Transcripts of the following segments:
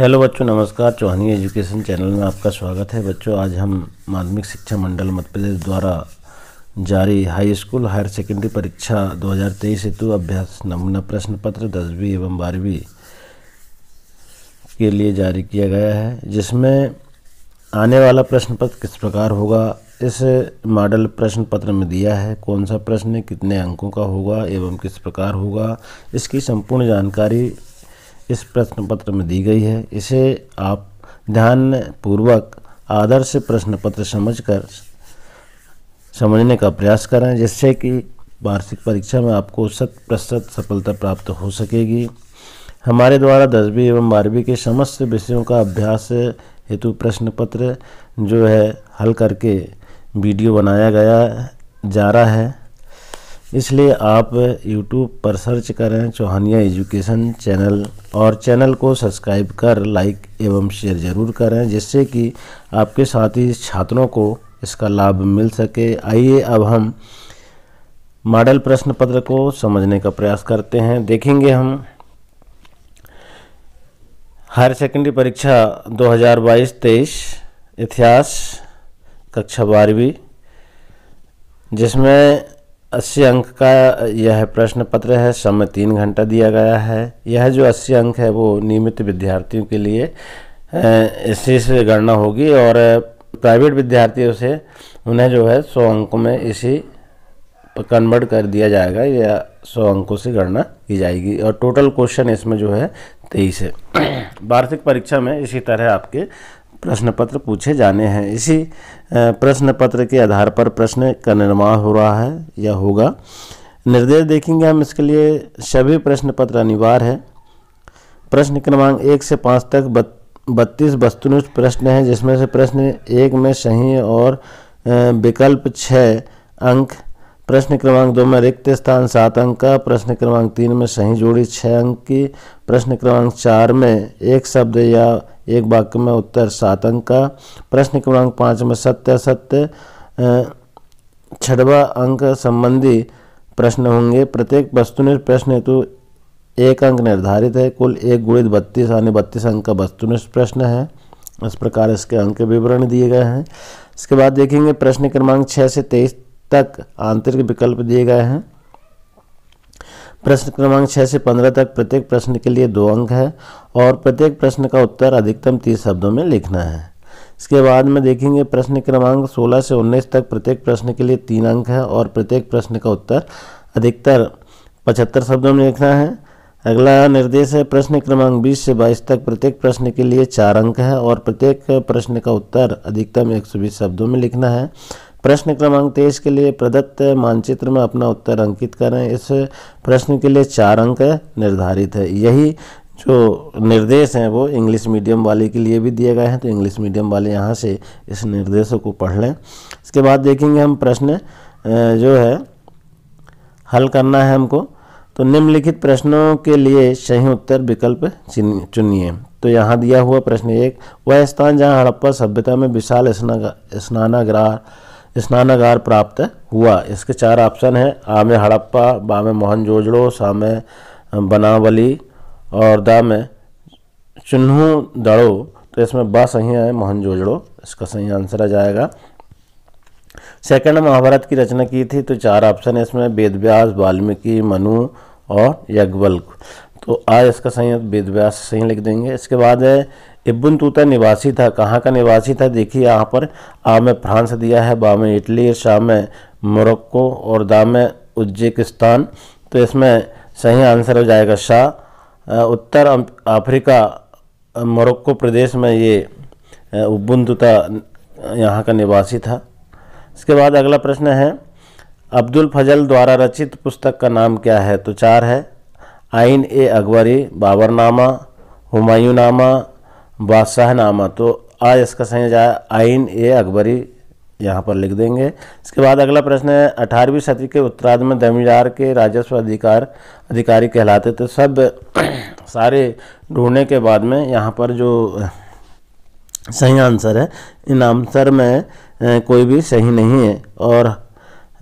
hello बच्चों नमस्कार चौहानी education channel में आपका स्वागत है बच्चों आज हम माध्यमिक शिक्षा मंडल मध्य प्रदेश द्वारा जारी हाई स्कूल हायर सेकेंडरी परीक्षा 2023 हेतु अभ्यास नमूना प्रश्न पत्र दसवीं एवं बारहवीं के लिए जारी किया गया है जिसमें आने वाला प्रश्न पत्र किस प्रकार होगा इस मॉडल प्रश्न पत्र में दिया है कौन सा प्रश्न कितने अंकों का होगा एवं किस प्रकार होगा इसकी संपूर्ण जानकारी इस प्रश्न पत्र में दी गई है इसे आप ध्यान पूर्वक आदर्श प्रश्न पत्र समझकर समझने का प्रयास करें जिससे कि वार्षिक परीक्षा में आपको शत प्रतिशत सफलता प्राप्त हो सकेगी हमारे द्वारा दसवीं एवं बारहवीं के समस्त विषयों का अभ्यास हेतु प्रश्न पत्र जो है हल करके वीडियो बनाया गया जा रहा है इसलिए आप यूट्यूब पर सर्च करें चौहानिया एजुकेशन चैनल और चैनल को सब्सक्राइब कर लाइक एवं शेयर ज़रूर करें जिससे कि आपके साथ ही छात्रों को इसका लाभ मिल सके आइए अब हम मॉडल प्रश्न पत्र को समझने का प्रयास करते हैं देखेंगे हम हायर सेकेंडरी परीक्षा 2022-23 इतिहास कक्षा बारहवीं जिसमें अस्सी अंक का यह प्रश्न पत्र है समय तीन घंटा दिया गया है यह जो अस्सी अंक है वो नियमित विद्यार्थियों के लिए इसी से गणना होगी और प्राइवेट विद्यार्थियों से उन्हें जो है सौ अंकों में इसी कन्वर्ट कर दिया जाएगा या सौ अंकों से गणना की जाएगी और टोटल क्वेश्चन इसमें जो है तेईस है वार्षिक परीक्षा में इसी तरह आपके प्रश्न पत्र पूछे जाने हैं इसी प्रश्न पत्र के आधार पर प्रश्न का निर्माण हो रहा है या होगा निर्देश देखेंगे हम इसके लिए सभी प्रश्न पत्र अनिवार्य है प्रश्न क्रमांक एक से पाँच तक बत्तीस वस्तुनिष्ठ प्रश्न हैं जिसमें से प्रश्न एक में सही और विकल्प छः अंक प्रश्न क्रमांक दो में रिक्त स्थान सात अंक का प्रश्न क्रमांक तीन में सही जोड़ी छः अंक की प्रश्न क्रमांक चार में एक शब्द या एक वाक्य में उत्तर सात अंक का प्रश्न क्रमांक पाँच में सत्य सत्य छठवा अंक संबंधी प्रश्न होंगे प्रत्येक वस्तुनिष्ठ प्रश्न हेतु एक अंक निर्धारित है कुल एक गुणित बत्तीस यानी बत्तीस अंक का वस्तुनिष्ठ प्रश्न है इस प्रकार इसके अंक विवरण दिए गए हैं इसके बाद देखेंगे प्रश्न क्रमांक छः से तेईस तक आंतरिक विकल्प दिए गए हैं प्रश्न क्रमांक छः से पंद्रह तक प्रत्येक प्रश्न के लिए दो अंक है और प्रत्येक प्रश्न का उत्तर अधिकतम तीस शब्दों में लिखना है इसके बाद में देखेंगे प्रश्न क्रमांक 16 से 19 तक प्रत्येक प्रश्न के लिए तीन अंक है और प्रत्येक प्रश्न का उत्तर अधिकतर पचहत्तर शब्दों में लिखना है अगला निर्देश है प्रश्न क्रमांक 20 से 22 तक प्रत्येक प्रश्न के लिए चार अंक है और प्रत्येक प्रश्न का उत्तर अधिकतम 120 शब्दों में लिखना है प्रश्न क्रमांक तेईस के लिए प्रदत्त मानचित्र में अपना उत्तर अंकित करें इस प्रश्न के लिए चार अंक निर्धारित है यही जो निर्देश हैं वो इंग्लिश मीडियम वाले के लिए भी दिए गए हैं तो इंग्लिश मीडियम वाले यहाँ से इस निर्देशों को पढ़ लें इसके बाद देखेंगे हम प्रश्न जो है हल करना है हमको तो निम्नलिखित प्रश्नों के लिए सही उत्तर विकल्प चुनिए तो यहाँ दिया हुआ प्रश्न एक वह स्थान जहाँ हड़प्पा सभ्यता में विशाल स्नानागार स्नानागार प्राप्त हुआ इसके चार ऑप्शन हैं आ में हड़प्पा बा में मोहनजोजड़ो सा में बनावली और द में चुन्हू दड़ो तो इसमें बा सही है मोहनजोजड़ो इसका सही आंसर आ जाएगा सेकंड महाभारत की रचना की थी तो चार ऑप्शन है इसमें वेदव्यास वाल्मीकि मनु और यज्ञवल्क तो आज इसका सही वेदव्यास सही लिख देंगे इसके बाद है इब्बन तूता निवासी था कहाँ का निवासी था देखिए यहाँ पर आ में फ्रांस दिया है बा में इटली शाह में मोरक्को और दा में उज्जेकिस्तान तो इसमें सही आंसर हो जाएगा शाह उत्तर अफ्रीका मोरक्को प्रदेश में ये उब्बन तूता यहाँ का निवासी था इसके बाद अगला प्रश्न है अब्दुल फजल द्वारा रचित पुस्तक का नाम क्या है तो चार है आइन ए अकबरी बाबरनामा हुमायूनामा नामा बादशाहनामा तो आ इसका सही जाए आइन ए अकबरी यहाँ पर लिख देंगे इसके बाद अगला प्रश्न है अठारहवीं सदी के उत्तराध में जमींदार के राजस्व अधिकार अधिकारी कहलाते थे सब सारे ढूंढने के बाद में यहाँ पर जो सही आंसर है इन आंसर में कोई भी सही नहीं है और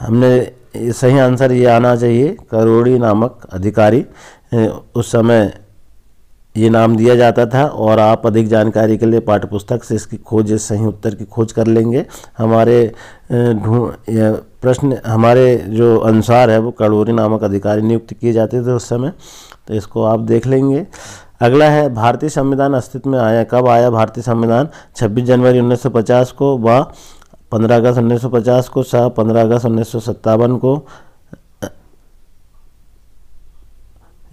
हमने सही आंसर ये आना चाहिए करोड़ी नामक अधिकारी उस समय ये नाम दिया जाता था और आप अधिक जानकारी के लिए पाठ्यपुस्तक से इसकी खोज सही उत्तर की खोज कर लेंगे हमारे प्रश्न हमारे जो अनुसार है वो कड़ोरी नामक अधिकारी नियुक्त किए जाते थे उस समय तो इसको आप देख लेंगे अगला है भारतीय संविधान अस्तित्व में आया कब आया भारतीय संविधान 26 जनवरी 1950 को व 15 अगस्त 1950 को स 15 अगस्त उन्नीस को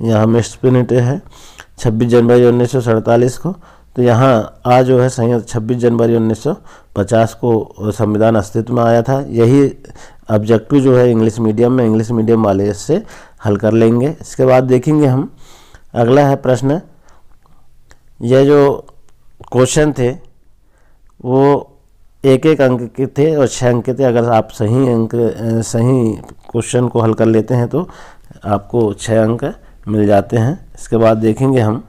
यहाँ मिस्पिनिट है 26 जनवरी उन्नीस को तो यहाँ आज जो है संयुक्त 26 जनवरी 1950 को संविधान अस्तित्व में आया था यही ऑब्जेक्टिव जो है इंग्लिश मीडियम में इंग्लिश मीडियम वाले से हल कर लेंगे इसके बाद देखेंगे हम अगला है प्रश्न यह जो क्वेश्चन थे वो एक एक अंक के थे और छः अंक के थे अगर आप सही अंक सही क्वेश्चन को हल कर लेते हैं तो आपको छः अंक मिल जाते हैं इसके बाद देखेंगे हम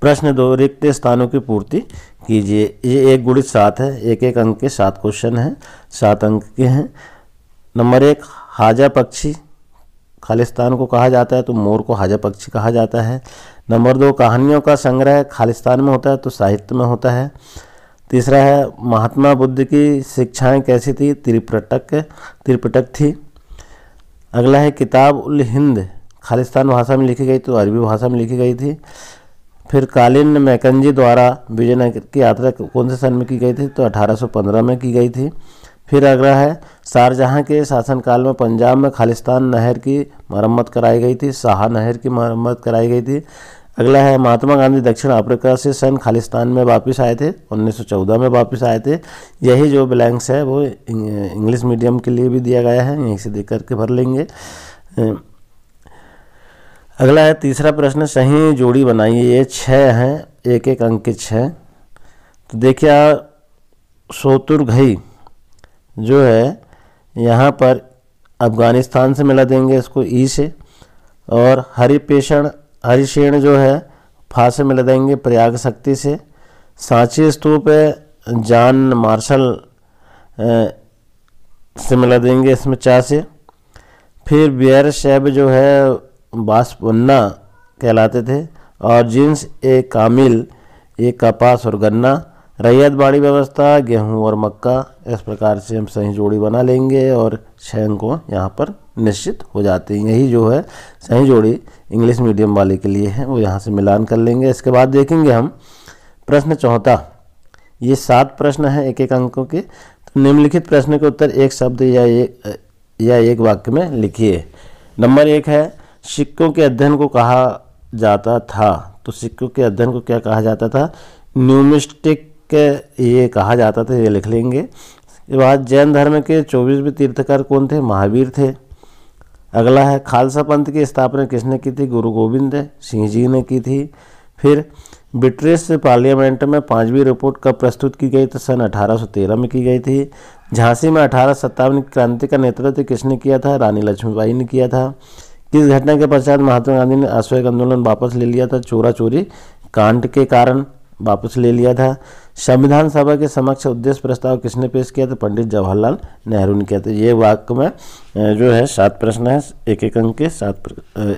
प्रश्न दो रिक्त स्थानों की पूर्ति कीजिए ये एक गुणित सात है एक एक अंक के सात क्वेश्चन हैं सात अंक के हैं नंबर एक हाजा पक्षी खालिस्तान को कहा जाता है तो मोर को हाजा पक्षी कहा जाता है नंबर दो कहानियों का संग्रह खालिस्तान में होता है तो साहित्य में होता है तीसरा है महात्मा बुद्ध की शिक्षाएं कैसी थी त्रिपटक त्रिपटक थी अगला है किताब उल हिंद खालिस्तान भाषा में लिखी गई तो अरबी भाषा में लिखी गई थी फिर कालिन मैकनजी द्वारा विजयनगर की यात्रा कौन से सन में की गई थी तो 1815 में की गई थी फिर अगला है शाहजहाँ के शासनकाल में पंजाब में खालिस्तान नहर की मरम्मत कराई गई थी शाह नहर की मरम्मत कराई गई थी अगला है महात्मा गांधी दक्षिण अफ्रीका से सन खालिस्तान में वापस आए थे 1914 में वापस आए थे यही जो ब्लैंक्स है वो इंग्लिश मीडियम के लिए भी दिया गया है यहीं से देख करके भर लेंगे अगला है तीसरा प्रश्न सही जोड़ी बनाइए ये छः हैं एक एक अंक के छः तो देखिए घई जो है यहाँ पर अफगानिस्तान से मिला देंगे इसको ई से और हरिपेषण हरिशेण जो है फा से मिला देंगे प्रयाग शक्ति से सांची स्तूप है जान मार्शल से मिला देंगे इसमें चा से फिर बियर शैब जो है बासपन्ना कहलाते थे और जींस ए कामिल ए कपास और गन्ना रैयत बाड़ी व्यवस्था गेहूं और मक्का इस प्रकार से हम सही जोड़ी बना लेंगे और छः अंकों यहाँ पर निश्चित हो जाते हैं यही जो है सही जोड़ी इंग्लिश मीडियम वाले के लिए है वो यहाँ से मिलान कर लेंगे इसके बाद देखेंगे हम प्रश्न चौथा ये सात प्रश्न हैं एक एक अंकों के तो निम्नलिखित प्रश्न के उत्तर एक शब्द या एक या एक वाक्य में लिखिए नंबर एक है सिक्कों के अध्ययन को कहा जाता था तो सिक्कों के अध्ययन को क्या कहा जाता था न्यूमिस्टिक ये कहा जाता था ये लिख लेंगे इसके बाद जैन धर्म के चौबीसवें तीर्थकर कौन थे महावीर थे अगला है खालसा पंथ की स्थापना किसने की थी गुरु गोविंद सिंह जी ने की थी फिर ब्रिटिश पार्लियामेंट में पाँचवीं रिपोर्ट कब प्रस्तुत की गई तो सन 1813 में की गई थी झांसी में अठारह सत्तावन की क्रांति का नेतृत्व किसने किया था रानी लक्ष्मीबाई ने किया था इस घटना के पश्चात महात्मा गांधी ने अश्वेक आंदोलन वापस ले लिया था चोरा चोरी कांड के कारण वापस ले लिया था संविधान सभा के समक्ष उद्देश्य प्रस्ताव किसने पेश किया था पंडित जवाहरलाल नेहरू ने किया था ये वाक्य में जो है सात प्रश्न है एक एक अंक के सात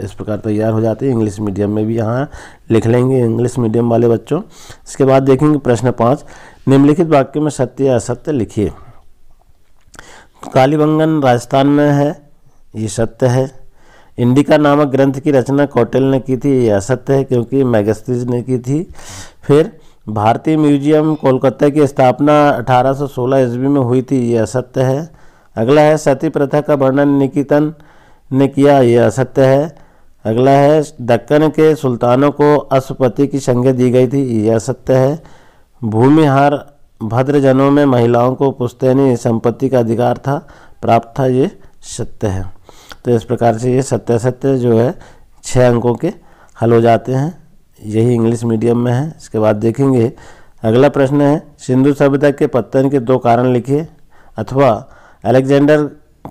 इस प्रकार तैयार हो जाते हैं इंग्लिश मीडियम में भी यहाँ लिख लेंगे इंग्लिश मीडियम वाले बच्चों इसके बाद देखेंगे प्रश्न पाँच निम्नलिखित वाक्य में सत्य या असत्य लिखिए कालीबंगन राजस्थान में है ये सत्य है इंडिका नामक ग्रंथ की रचना कौटिल ने की थी ये असत्य है क्योंकि मैगस्तीज ने की थी फिर भारतीय म्यूजियम कोलकाता की स्थापना 1816 ईस्वी में हुई थी ये असत्य है अगला है सती प्रथा का वर्णन निकितन ने किया ये असत्य है अगला है दक्कन के सुल्तानों को अशुपति की संज्ञा दी गई थी ये असत्य है भूमिहार भद्रजनों में महिलाओं को पुस्तैनी संपत्ति का अधिकार था प्राप्त था ये सत्य है तो इस प्रकार से ये सत्य सत्य जो है छः अंकों के हल हो जाते हैं यही इंग्लिश मीडियम में है इसके बाद देखेंगे अगला प्रश्न है सिंधु सभ्यता के पत्तन के दो कारण लिखिए अथवा अलेक्जेंडर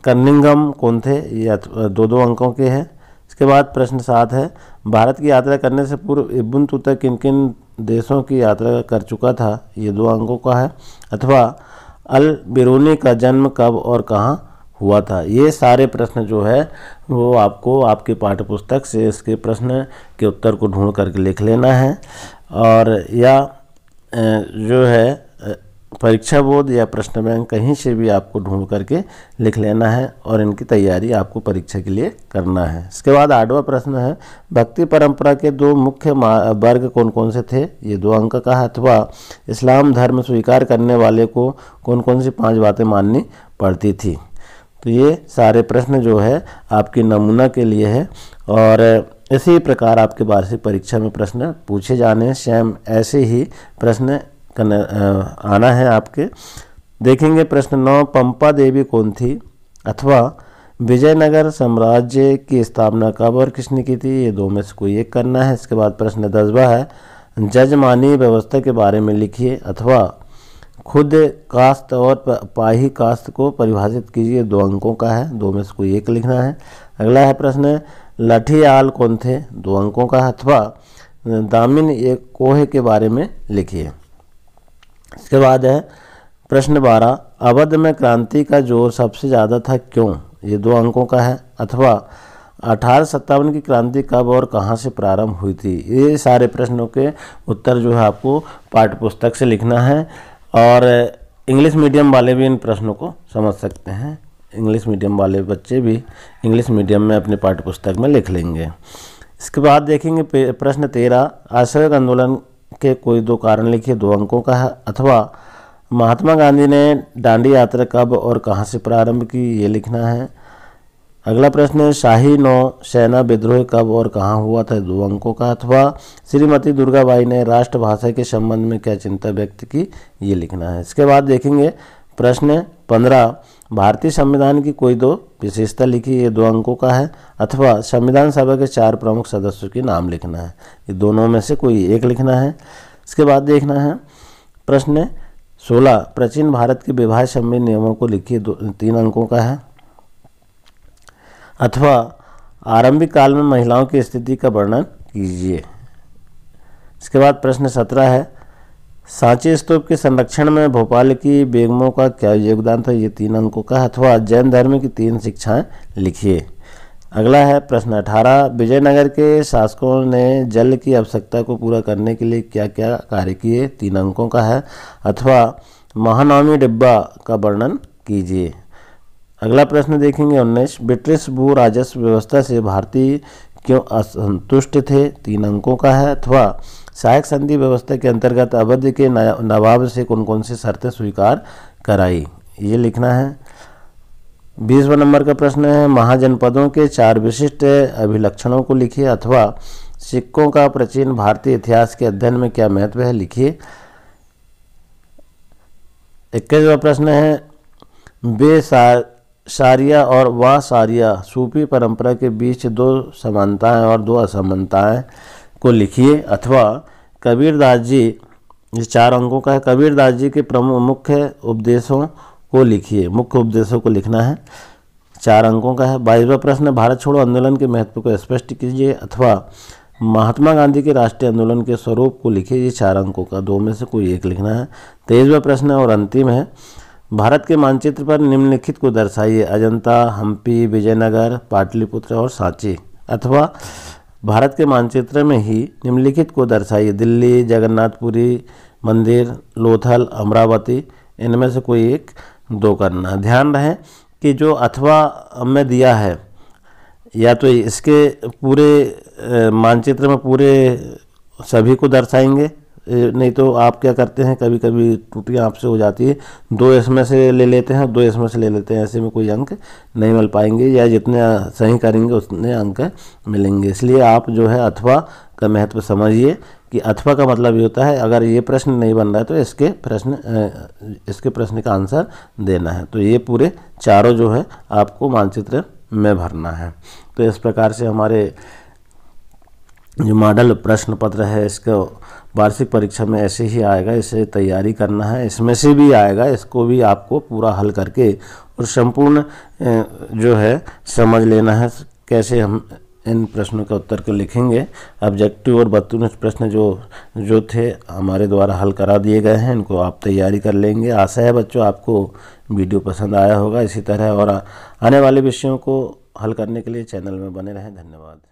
कन्निंगम कौन थे ये दो दो अंकों के हैं इसके बाद प्रश्न सात है भारत की यात्रा करने से पूर्व इब्बन तूतक किन किन देशों की यात्रा कर चुका था ये दो अंकों का है अथवा अल बिरूनी का जन्म कब और कहाँ हुआ था ये सारे प्रश्न जो है वो आपको आपके पाठ्यपुस्तक से इसके प्रश्न के उत्तर को ढूंढ करके लिख लेना है और या जो है परीक्षा बोर्ड या प्रश्न बैंक कहीं से भी आपको ढूंढ करके लिख लेना है और इनकी तैयारी आपको परीक्षा के लिए करना है इसके बाद आठवां प्रश्न है भक्ति परंपरा के दो मुख्य वर्ग कौन कौन से थे ये दो अंक का है अथवा इस्लाम धर्म स्वीकार करने वाले को कौन कौन सी पांच बातें माननी पड़ती थी तो ये सारे प्रश्न जो है आपके नमूना के लिए है और इसी प्रकार आपके वार्षिक परीक्षा में प्रश्न पूछे जाने हैं स्वयं ऐसे ही प्रश्न आना है आपके देखेंगे प्रश्न नौ पंपा देवी कौन थी अथवा विजयनगर साम्राज्य की स्थापना कब और किसने की थी ये दो में से कोई एक करना है इसके बाद प्रश्न दसवा है जजमानी व्यवस्था के बारे में लिखिए अथवा खुद कास्ट और पाही कास्ट को परिभाषित कीजिए दो अंकों का है दो में से कोई एक लिखना है अगला है प्रश्न लठी आल कौन थे दो अंकों का अथवा दामिन एक कोहे के बारे में लिखिए इसके बाद है प्रश्न बारह अवध में क्रांति का जोर सबसे ज़्यादा था क्यों ये दो अंकों का है अथवा अठारह की क्रांति कब और कहाँ से प्रारंभ हुई थी ये सारे प्रश्नों के उत्तर जो है आपको पाठ्यपुस्तक से लिखना है और इंग्लिश मीडियम वाले भी इन प्रश्नों को समझ सकते हैं इंग्लिश मीडियम वाले बच्चे भी इंग्लिश मीडियम में अपनी पाठ्यपुस्तक में लिख लेंगे इसके बाद देखेंगे प्रश्न तेरह आश्रय आंदोलन के कोई दो कारण लिखिए दो अंकों का है अथवा महात्मा गांधी ने दांडी यात्रा कब और कहाँ से प्रारंभ की ये लिखना है अगला प्रश्न है शाही नौ सेना विद्रोह कब और कहाँ हुआ था दो अंकों का अथवा श्रीमती दुर्गाबाई ने राष्ट्रभाषा के संबंध में क्या चिंता व्यक्त की ये लिखना है इसके बाद देखेंगे प्रश्न पंद्रह भारतीय संविधान की कोई दो विशेषता लिखी ये दो अंकों का है अथवा संविधान सभा के चार प्रमुख सदस्यों के नाम लिखना है ये दोनों में से कोई एक लिखना है इसके बाद देखना है प्रश्न सोलह प्राचीन भारत के विवाह संबंधी नियमों को लिखिए दो तीन अंकों का है अथवा आरंभिक काल में महिलाओं की स्थिति का वर्णन कीजिए इसके बाद प्रश्न सत्रह है सांची स्तूप के संरक्षण में भोपाल की बेगमों का क्या योगदान था ये तीन अंकों का अथवा जैन धर्म की तीन शिक्षाएं लिखिए अगला है प्रश्न अठारह विजयनगर के शासकों ने जल की आवश्यकता को पूरा करने के लिए क्या क्या कार्य किए तीन अंकों का है अथवा महानवमी डिब्बा का वर्णन कीजिए अगला प्रश्न देखेंगे उन्नीस ब्रिटिश भू राजस्व व्यवस्था से भारतीय क्यों असंतुष्ट थे तीन अंकों का है अथवा सहायक संधि व्यवस्था के अंतर्गत अवध के नवाब से कौन कौन सी शर्तें स्वीकार कराई ये लिखना है बीसवा नंबर का प्रश्न है महाजनपदों के चार विशिष्ट अभिलक्षणों को लिखिए अथवा सिक्कों का प्राचीन भारतीय इतिहास के अध्ययन में क्या महत्व है लिखिए इक्कीसवा प्रश्न है बेसार शारिया और वा शारिया सूफी परंपरा के बीच दो समानताएं और दो असमानताएं को लिखिए अथवा कबीरदास जी ये चार अंकों का है कबीरदास जी के प्रमुख मुख्य उपदेशों को लिखिए मुख्य उपदेशों को लिखना है चार अंकों का है बाईसवा प्रश्न भारत छोड़ो आंदोलन के महत्व को स्पष्ट कीजिए अथवा महात्मा गांधी के राष्ट्रीय आंदोलन के स्वरूप को लिखिए ये चार अंकों का दो में से कोई एक लिखना है तेईसवा प्रश्न और अंतिम है भारत के मानचित्र पर निम्नलिखित को दर्शाइए अजंता हम्पी विजयनगर पाटलिपुत्र और सांची अथवा भारत के मानचित्र में ही निम्नलिखित को दर्शाइए दिल्ली जगन्नाथपुरी मंदिर लोथल अमरावती इनमें से कोई एक दो करना ध्यान रहे कि जो अथवा में दिया है या तो इसके पूरे मानचित्र में पूरे सभी को दर्शाएंगे नहीं तो आप क्या करते हैं कभी कभी टूटियाँ आपसे हो जाती है दो इसमें से ले लेते हैं दो इसमें से ले लेते हैं ऐसे में कोई अंक नहीं मिल पाएंगे या जितने सही करेंगे उतने अंक मिलेंगे इसलिए आप जो है अथवा का महत्व समझिए कि अथवा का मतलब ये होता है अगर ये प्रश्न नहीं बन रहा है तो इसके प्रश्न इसके प्रश्न का आंसर देना है तो ये पूरे चारों जो है आपको मानचित्र में भरना है तो इस प्रकार से हमारे जो मॉडल प्रश्न पत्र है इसको वार्षिक परीक्षा में ऐसे ही आएगा इसे तैयारी करना है इसमें से भी आएगा इसको भी आपको पूरा हल करके और संपूर्ण जो है समझ लेना है कैसे हम इन प्रश्नों का उत्तर को लिखेंगे ऑब्जेक्टिव और बत्तीस प्रश्न जो जो थे हमारे द्वारा हल करा दिए गए हैं इनको आप तैयारी कर लेंगे आशा है बच्चों आपको वीडियो पसंद आया होगा इसी तरह और आने वाले विषयों को हल करने के लिए चैनल में बने रहें धन्यवाद